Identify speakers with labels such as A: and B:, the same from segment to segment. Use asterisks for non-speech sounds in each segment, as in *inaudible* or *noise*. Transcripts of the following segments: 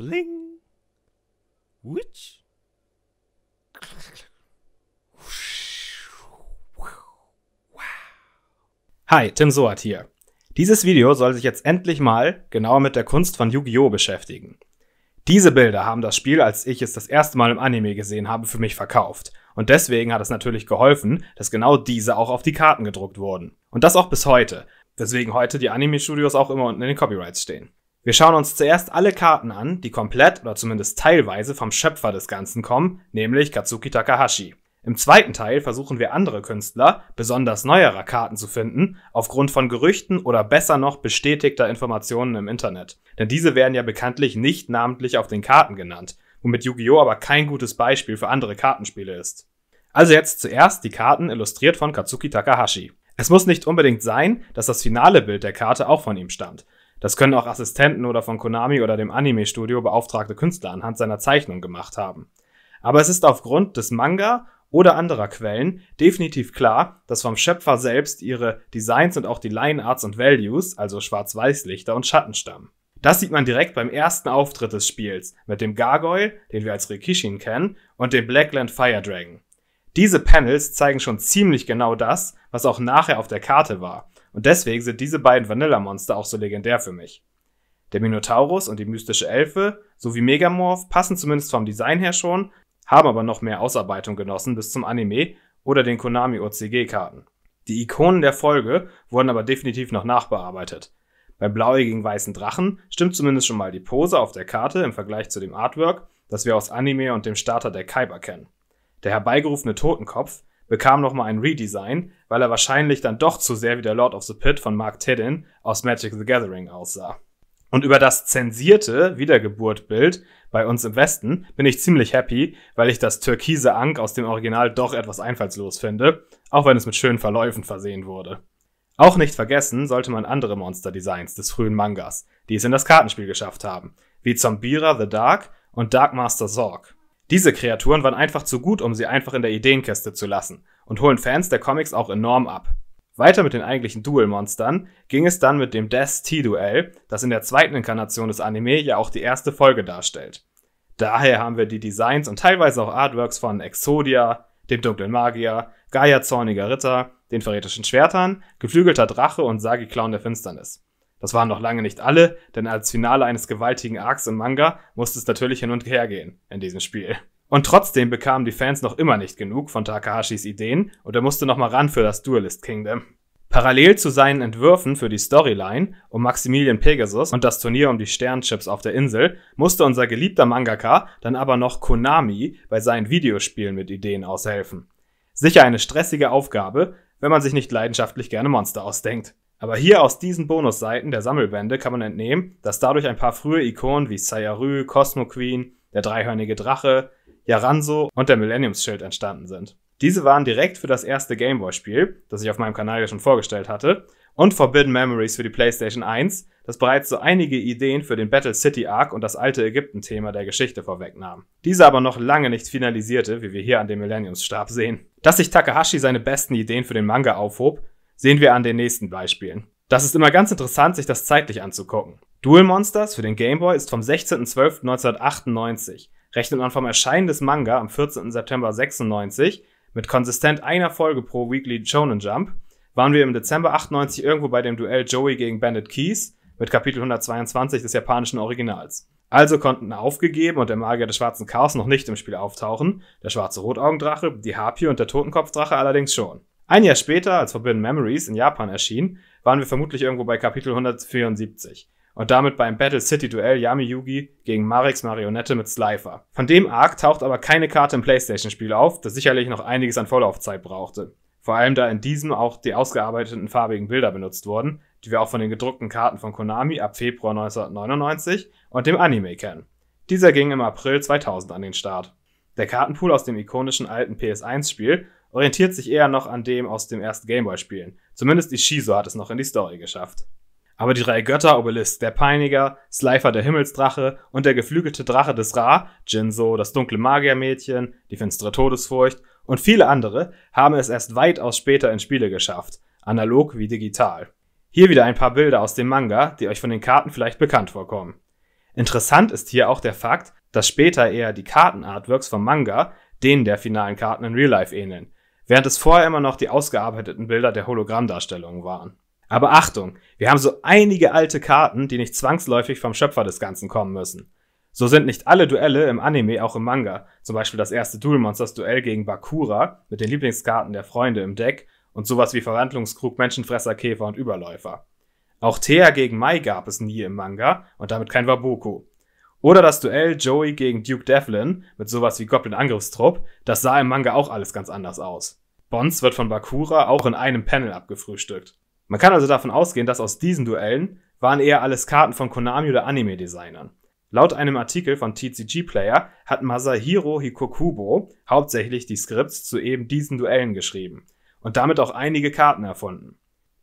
A: Bling. Witch. Hi, Tim Soat hier. Dieses Video soll sich jetzt endlich mal genauer mit der Kunst von Yu-Gi-Oh! beschäftigen. Diese Bilder haben das Spiel, als ich es das erste Mal im Anime gesehen habe, für mich verkauft. Und deswegen hat es natürlich geholfen, dass genau diese auch auf die Karten gedruckt wurden. Und das auch bis heute, weswegen heute die Anime-Studios auch immer unten in den Copyrights stehen. Wir schauen uns zuerst alle Karten an, die komplett oder zumindest teilweise vom Schöpfer des Ganzen kommen, nämlich Katsuki Takahashi. Im zweiten Teil versuchen wir andere Künstler, besonders neuerer Karten zu finden, aufgrund von Gerüchten oder besser noch bestätigter Informationen im Internet. Denn diese werden ja bekanntlich nicht namentlich auf den Karten genannt, womit Yu-Gi-Oh! aber kein gutes Beispiel für andere Kartenspiele ist. Also jetzt zuerst die Karten illustriert von Katsuki Takahashi. Es muss nicht unbedingt sein, dass das finale Bild der Karte auch von ihm stammt. Das können auch Assistenten oder von Konami oder dem Anime-Studio beauftragte Künstler anhand seiner Zeichnung gemacht haben. Aber es ist aufgrund des Manga oder anderer Quellen definitiv klar, dass vom Schöpfer selbst ihre Designs und auch die Line Arts und Values, also Schwarz-Weiß-Lichter und Schatten stammen. Das sieht man direkt beim ersten Auftritt des Spiels mit dem Gargoyle, den wir als Rikishin kennen, und dem Blackland Fire Dragon. Diese Panels zeigen schon ziemlich genau das, was auch nachher auf der Karte war, und deswegen sind diese beiden Vanilla-Monster auch so legendär für mich. Der Minotaurus und die mystische Elfe sowie Megamorph passen zumindest vom Design her schon, haben aber noch mehr Ausarbeitung genossen bis zum Anime oder den Konami OCG-Karten. Die Ikonen der Folge wurden aber definitiv noch nachbearbeitet. Beim blauäugigen weißen Drachen stimmt zumindest schon mal die Pose auf der Karte im Vergleich zu dem Artwork, das wir aus Anime und dem Starter der Kaiba kennen. Der herbeigerufene Totenkopf bekam nochmal ein Redesign, weil er wahrscheinlich dann doch zu sehr wie der Lord of the Pit von Mark Tedden aus Magic the Gathering aussah. Und über das zensierte Wiedergeburtbild bei uns im Westen bin ich ziemlich happy, weil ich das türkise Ank aus dem Original doch etwas einfallslos finde, auch wenn es mit schönen Verläufen versehen wurde. Auch nicht vergessen sollte man andere Monster-Designs des frühen Mangas, die es in das Kartenspiel geschafft haben, wie Zombira the Dark und Dark Master Zorg. Diese Kreaturen waren einfach zu gut, um sie einfach in der Ideenkiste zu lassen und holen Fans der Comics auch enorm ab. Weiter mit den eigentlichen Duel-Monstern ging es dann mit dem Death T-Duell, das in der zweiten Inkarnation des Anime ja auch die erste Folge darstellt. Daher haben wir die Designs und teilweise auch Artworks von Exodia, dem dunklen Magier, Gaia zorniger Ritter, den verräterischen Schwertern, geflügelter Drache und Sagi Clown der Finsternis. Das waren noch lange nicht alle, denn als Finale eines gewaltigen Arcs im Manga musste es natürlich hin und her gehen in diesem Spiel. Und trotzdem bekamen die Fans noch immer nicht genug von Takahashis Ideen und er musste nochmal ran für das Duelist Kingdom. Parallel zu seinen Entwürfen für die Storyline um Maximilian Pegasus und das Turnier um die Sternchips auf der Insel musste unser geliebter Mangaka dann aber noch Konami bei seinen Videospielen mit Ideen aushelfen. Sicher eine stressige Aufgabe, wenn man sich nicht leidenschaftlich gerne Monster ausdenkt. Aber hier aus diesen Bonusseiten der Sammelbände kann man entnehmen, dass dadurch ein paar frühe Ikonen wie Sayarü, Cosmo Queen, der dreihörnige Drache, Yaranzo und der Millenniumsschild entstanden sind. Diese waren direkt für das erste Gameboy-Spiel, das ich auf meinem Kanal ja schon vorgestellt hatte, und Forbidden Memories für die PlayStation 1, das bereits so einige Ideen für den Battle City Arc und das alte Ägypten-Thema der Geschichte vorwegnahm. Diese aber noch lange nicht finalisierte, wie wir hier an dem Millenniumsstab sehen. Dass sich Takahashi seine besten Ideen für den Manga aufhob, sehen wir an den nächsten Beispielen. Das ist immer ganz interessant, sich das zeitlich anzugucken. Duel Monsters für den Game Boy ist vom 16.12.1998. Rechnet man vom Erscheinen des Manga am 14. September 96 mit konsistent einer Folge pro Weekly Shonen Jump waren wir im Dezember 98 irgendwo bei dem Duell Joey gegen Bandit Keys mit Kapitel 122 des japanischen Originals. Also konnten aufgegeben und der Magier des schwarzen Chaos noch nicht im Spiel auftauchen, der schwarze Rotaugendrache, die Harpie und der Totenkopfdrache allerdings schon. Ein Jahr später, als Forbidden Memories in Japan erschien, waren wir vermutlich irgendwo bei Kapitel 174 und damit beim Battle City Duell Yami Yugi gegen Mareks Marionette mit Slifer. Von dem Arc taucht aber keine Karte im PlayStation-Spiel auf, das sicherlich noch einiges an Vorlaufzeit brauchte. Vor allem da in diesem auch die ausgearbeiteten farbigen Bilder benutzt wurden, die wir auch von den gedruckten Karten von Konami ab Februar 1999 und dem Anime kennen. Dieser ging im April 2000 an den Start. Der Kartenpool aus dem ikonischen alten PS1-Spiel orientiert sich eher noch an dem aus dem ersten Gameboy-Spielen. Zumindest Ishizo hat es noch in die Story geschafft. Aber die drei Götter Obelisk, der Peiniger, Slifer der Himmelsdrache und der geflügelte Drache des Ra, Jinso, das dunkle Magiermädchen, die finstere Todesfurcht und viele andere haben es erst weitaus später in Spiele geschafft, analog wie digital. Hier wieder ein paar Bilder aus dem Manga, die euch von den Karten vielleicht bekannt vorkommen. Interessant ist hier auch der Fakt, dass später eher die Kartenartworks vom Manga denen der finalen Karten in Real Life ähneln, während es vorher immer noch die ausgearbeiteten Bilder der Hologrammdarstellungen waren. Aber Achtung, wir haben so einige alte Karten, die nicht zwangsläufig vom Schöpfer des Ganzen kommen müssen. So sind nicht alle Duelle im Anime auch im Manga, zum Beispiel das erste Duel Monsters Duell gegen Bakura mit den Lieblingskarten der Freunde im Deck und sowas wie Verwandlungskrug, Menschenfresser, Käfer und Überläufer. Auch Thea gegen Mai gab es nie im Manga und damit kein Waboku. Oder das Duell Joey gegen Duke Devlin mit sowas wie Goblin Angriffstrupp, das sah im Manga auch alles ganz anders aus. Bonds wird von Bakura auch in einem Panel abgefrühstückt. Man kann also davon ausgehen, dass aus diesen Duellen waren eher alles Karten von Konami oder Anime-Designern. Laut einem Artikel von TCG Player hat Masahiro Hikokubo hauptsächlich die Skripts zu eben diesen Duellen geschrieben und damit auch einige Karten erfunden.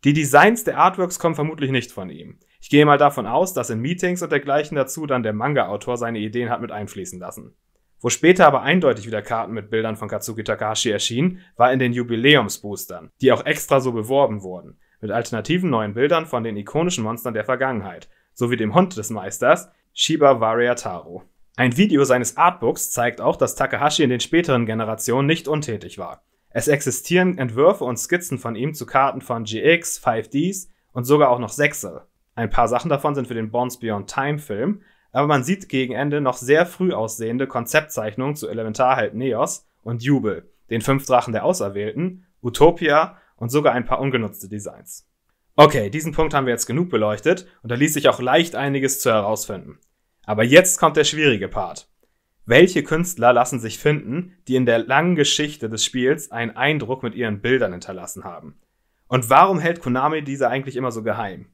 A: Die Designs der Artworks kommen vermutlich nicht von ihm. Ich gehe mal davon aus, dass in Meetings und dergleichen dazu dann der Manga-Autor seine Ideen hat mit einfließen lassen. Wo später aber eindeutig wieder Karten mit Bildern von Katsuki Takahashi erschienen, war in den Jubiläumsboostern, die auch extra so beworben wurden, mit alternativen neuen Bildern von den ikonischen Monstern der Vergangenheit, sowie dem Hund des Meisters, Shiba Variataro. Ein Video seines Artbooks zeigt auch, dass Takahashi in den späteren Generationen nicht untätig war. Es existieren Entwürfe und Skizzen von ihm zu Karten von GX, 5Ds und sogar auch noch Sechsel. Ein paar Sachen davon sind für den Bonds Beyond Time Film, aber man sieht gegen Ende noch sehr früh aussehende Konzeptzeichnungen zu Elementarheld halt Neos und Jubel, den fünf Drachen der Auserwählten, Utopia und sogar ein paar ungenutzte Designs. Okay, diesen Punkt haben wir jetzt genug beleuchtet und da ließ sich auch leicht einiges zu herausfinden. Aber jetzt kommt der schwierige Part. Welche Künstler lassen sich finden, die in der langen Geschichte des Spiels einen Eindruck mit ihren Bildern hinterlassen haben? Und warum hält Konami diese eigentlich immer so geheim?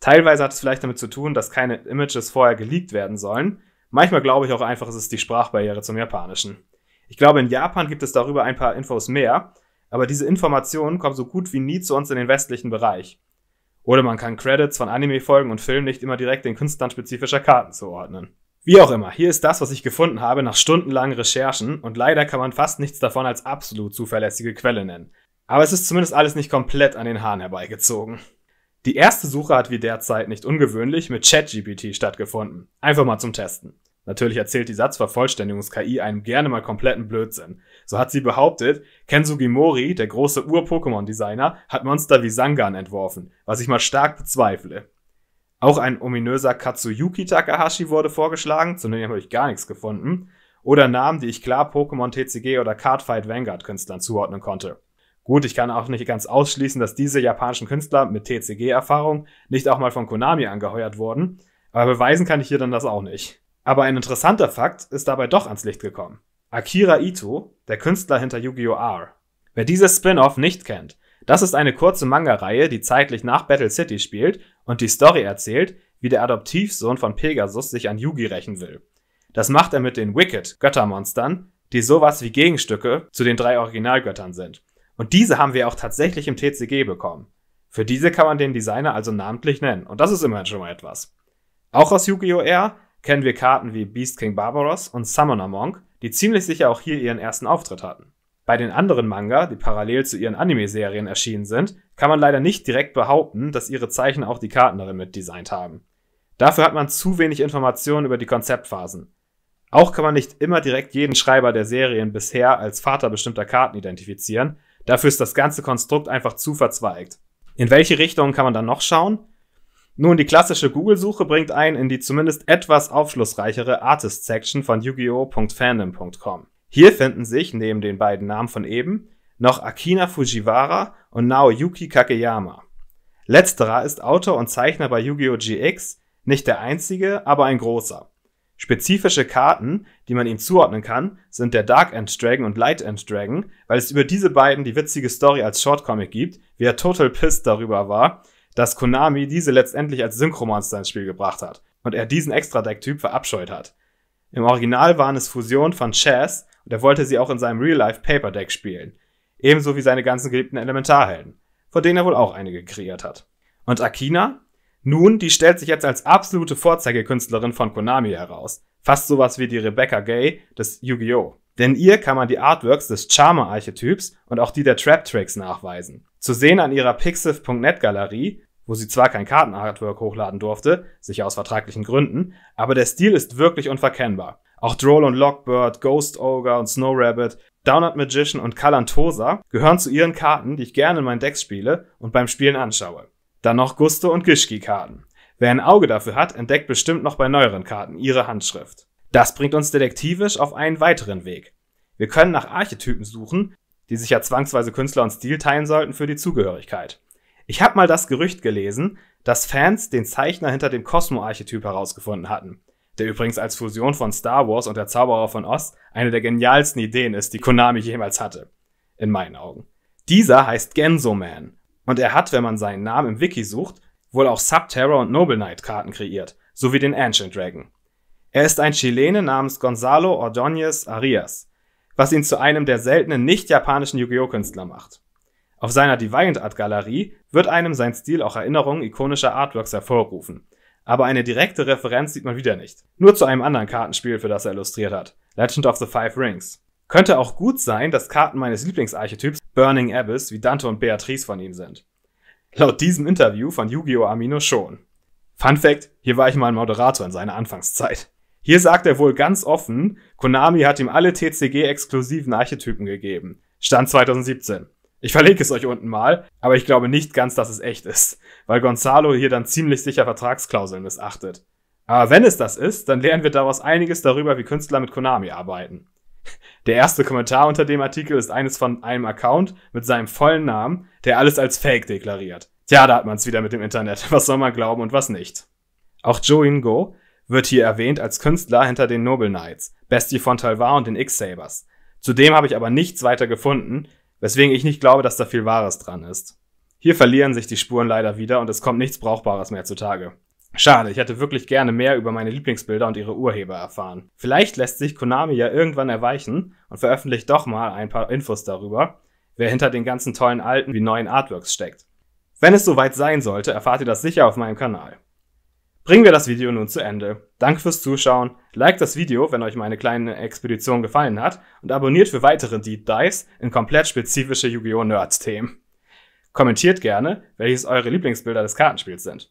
A: Teilweise hat es vielleicht damit zu tun, dass keine Images vorher geleakt werden sollen. Manchmal glaube ich auch einfach, es ist die Sprachbarriere zum Japanischen. Ich glaube, in Japan gibt es darüber ein paar Infos mehr, aber diese Informationen kommen so gut wie nie zu uns in den westlichen Bereich. Oder man kann Credits von Anime-Folgen und Filmen nicht immer direkt den Künstlern spezifischer Karten zuordnen. Wie auch immer, hier ist das, was ich gefunden habe, nach stundenlangen Recherchen und leider kann man fast nichts davon als absolut zuverlässige Quelle nennen. Aber es ist zumindest alles nicht komplett an den Haaren herbeigezogen. Die erste Suche hat wie derzeit nicht ungewöhnlich mit ChatGPT stattgefunden. Einfach mal zum Testen. Natürlich erzählt die Satzvervollständigungs-KI einem gerne mal kompletten Blödsinn. So hat sie behauptet, Kensugi Mori, der große Ur-Pokémon-Designer, hat Monster wie Sangan entworfen, was ich mal stark bezweifle. Auch ein ominöser Katsuyuki Takahashi wurde vorgeschlagen, zu dem habe ich gar nichts gefunden, oder Namen, die ich klar Pokémon TCG oder Cardfight Vanguard Künstlern zuordnen konnte. Gut, ich kann auch nicht ganz ausschließen, dass diese japanischen Künstler mit TCG-Erfahrung nicht auch mal von Konami angeheuert wurden, aber beweisen kann ich hier dann das auch nicht. Aber ein interessanter Fakt ist dabei doch ans Licht gekommen. Akira Ito, der Künstler hinter Yu-Gi-Oh! R. Wer dieses Spin-off nicht kennt, das ist eine kurze Manga-Reihe, die zeitlich nach Battle City spielt und die Story erzählt, wie der Adoptivsohn von Pegasus sich an Yugi rächen will. Das macht er mit den Wicked Göttermonstern, die sowas wie Gegenstücke zu den drei Originalgöttern sind. Und diese haben wir auch tatsächlich im TCG bekommen. Für diese kann man den Designer also namentlich nennen. Und das ist immerhin schon mal etwas. Auch aus Yu-Gi-Oh! R kennen wir Karten wie Beast King Barbaros und Summoner Monk, die ziemlich sicher auch hier ihren ersten Auftritt hatten. Bei den anderen Manga, die parallel zu ihren Anime-Serien erschienen sind, kann man leider nicht direkt behaupten, dass ihre Zeichen auch die Karten darin mitdesignt haben. Dafür hat man zu wenig Informationen über die Konzeptphasen. Auch kann man nicht immer direkt jeden Schreiber der Serien bisher als Vater bestimmter Karten identifizieren, Dafür ist das ganze Konstrukt einfach zu verzweigt. In welche Richtung kann man dann noch schauen? Nun, die klassische Google-Suche bringt einen in die zumindest etwas aufschlussreichere Artist-Section von yu-gi-oh.fandom.com. Hier finden sich, neben den beiden Namen von eben, noch Akina Fujiwara und Naoyuki Kakeyama. Letzterer ist Autor und Zeichner bei Yu-Gi-Oh! GX, nicht der einzige, aber ein großer. Spezifische Karten, die man ihm zuordnen kann, sind der Dark End Dragon und Light End Dragon, weil es über diese beiden die witzige Story als Shortcomic gibt, wie er total pissed darüber war, dass Konami diese letztendlich als Synchromonster ins Spiel gebracht hat und er diesen Extra-Deck-Typ verabscheut hat. Im Original waren es Fusionen von Chess und er wollte sie auch in seinem Real-Life-Paper-Deck spielen. Ebenso wie seine ganzen geliebten Elementarhelden, vor denen er wohl auch einige kreiert hat. Und Akina, nun, die stellt sich jetzt als absolute Vorzeigekünstlerin von Konami heraus. Fast sowas wie die Rebecca Gay des Yu-Gi-Oh! Denn ihr kann man die Artworks des Charmer-Archetyps und auch die der Trap-Tracks nachweisen. Zu sehen an ihrer Pixiv.net-Galerie, wo sie zwar kein Kartenartwork hochladen durfte, sicher aus vertraglichen Gründen, aber der Stil ist wirklich unverkennbar. Auch Droll und Lockbird, Ghost Ogre und Snow Rabbit, Downard Magician und Kalantosa gehören zu ihren Karten, die ich gerne in meinen Decks spiele und beim Spielen anschaue. Dann noch Gusto und Gischki-Karten. Wer ein Auge dafür hat, entdeckt bestimmt noch bei neueren Karten ihre Handschrift. Das bringt uns detektivisch auf einen weiteren Weg. Wir können nach Archetypen suchen, die sich ja zwangsweise Künstler und Stil teilen sollten für die Zugehörigkeit. Ich habe mal das Gerücht gelesen, dass Fans den Zeichner hinter dem Cosmo-Archetyp herausgefunden hatten, der übrigens als Fusion von Star Wars und der Zauberer von Oz eine der genialsten Ideen ist, die Konami jemals hatte. In meinen Augen. Dieser heißt Genso Man und er hat, wenn man seinen Namen im Wiki sucht, wohl auch Subterra und Noble Knight Karten kreiert, sowie den Ancient Dragon. Er ist ein Chilene namens Gonzalo Ordóñez Arias, was ihn zu einem der seltenen nicht-japanischen Yu-Gi-Oh! Künstler macht. Auf seiner Deviant Art Galerie wird einem sein Stil auch Erinnerungen ikonischer Artworks hervorrufen, aber eine direkte Referenz sieht man wieder nicht. Nur zu einem anderen Kartenspiel, für das er illustriert hat, Legend of the Five Rings. Könnte auch gut sein, dass Karten meines Lieblingsarchetyps Burning Abyss wie Dante und Beatrice von ihm sind. Laut diesem Interview von Yu-Gi-Oh! Amino schon. Fun Fact, hier war ich mal ein Moderator in seiner Anfangszeit. Hier sagt er wohl ganz offen, Konami hat ihm alle TCG-exklusiven Archetypen gegeben. Stand 2017. Ich verlinke es euch unten mal, aber ich glaube nicht ganz, dass es echt ist, weil Gonzalo hier dann ziemlich sicher Vertragsklauseln missachtet. Aber wenn es das ist, dann lernen wir daraus einiges darüber, wie Künstler mit Konami arbeiten. Der erste Kommentar unter dem Artikel ist eines von einem Account mit seinem vollen Namen, der alles als Fake deklariert. Tja, da hat man's wieder mit dem Internet. *laughs* Was soll man glauben und was nicht? Auch Joe Go wird hier erwähnt als Künstler hinter den Noble Knights, Bestie von Talvar und den X-Sabers. Zudem habe ich aber nichts weiter gefunden, weswegen ich nicht glaube, dass da viel Wahres dran ist. Hier verlieren sich die Spuren leider wieder und es kommt nichts Brauchbares mehr zutage. Schade, ich hätte wirklich gerne mehr über meine Lieblingsbilder und ihre Urheber erfahren. Vielleicht lässt sich Konami ja irgendwann erweichen und veröffentlicht doch mal ein paar Infos darüber, wer hinter den ganzen tollen alten wie neuen Artworks steckt. Wenn es soweit sein sollte, erfahrt ihr das sicher auf meinem Kanal. Bringen wir das Video nun zu Ende. Danke fürs Zuschauen, liked das Video, wenn euch meine kleine Expedition gefallen hat und abonniert für weitere Deep Dives in komplett spezifische Yu-Gi-Oh! Nerds-Themen. Kommentiert gerne, welches eure Lieblingsbilder des Kartenspiels sind.